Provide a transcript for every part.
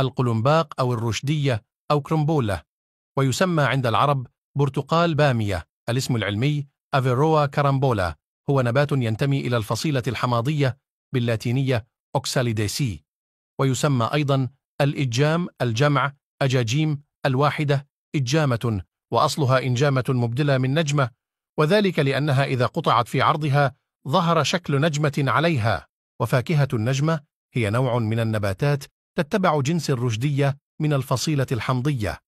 القلمباق أو الرشدية أو كرمبولة ويسمى عند العرب برتقال بامية الاسم العلمي أفيروا كارامبولا هو نبات ينتمي إلى الفصيلة الحماضية باللاتينية أوكساليديسي ويسمى أيضا الإجام الجمع أجاجيم الواحدة إجامة وأصلها إنجامة مبدلة من نجمة وذلك لأنها إذا قطعت في عرضها ظهر شكل نجمة عليها وفاكهة النجمة هي نوع من النباتات تتبع جنس الرشدية من الفصيلة الحمضية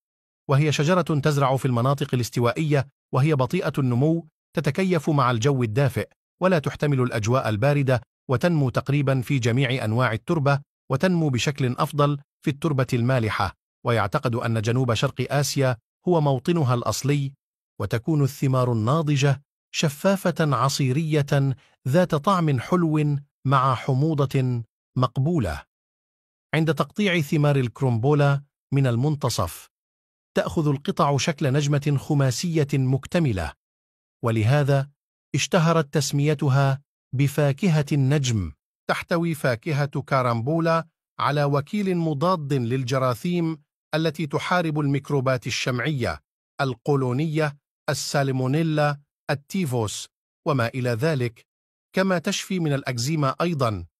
وهي شجرة تزرع في المناطق الاستوائية وهي بطيئة النمو تتكيف مع الجو الدافئ ولا تحتمل الأجواء الباردة وتنمو تقريبا في جميع أنواع التربة وتنمو بشكل أفضل في التربة المالحة ويعتقد أن جنوب شرق آسيا هو موطنها الأصلي وتكون الثمار الناضجة شفافة عصيرية ذات طعم حلو مع حموضة مقبولة عند تقطيع ثمار الكرومبولا من المنتصف تأخذ القطع شكل نجمة خماسية مكتملة ولهذا اشتهرت تسميتها بفاكهة النجم تحتوي فاكهة كارامبولا على وكيل مضاد للجراثيم التي تحارب الميكروبات الشمعية القولونية السالمونيلا التيفوس وما إلى ذلك كما تشفي من الأكزيما أيضا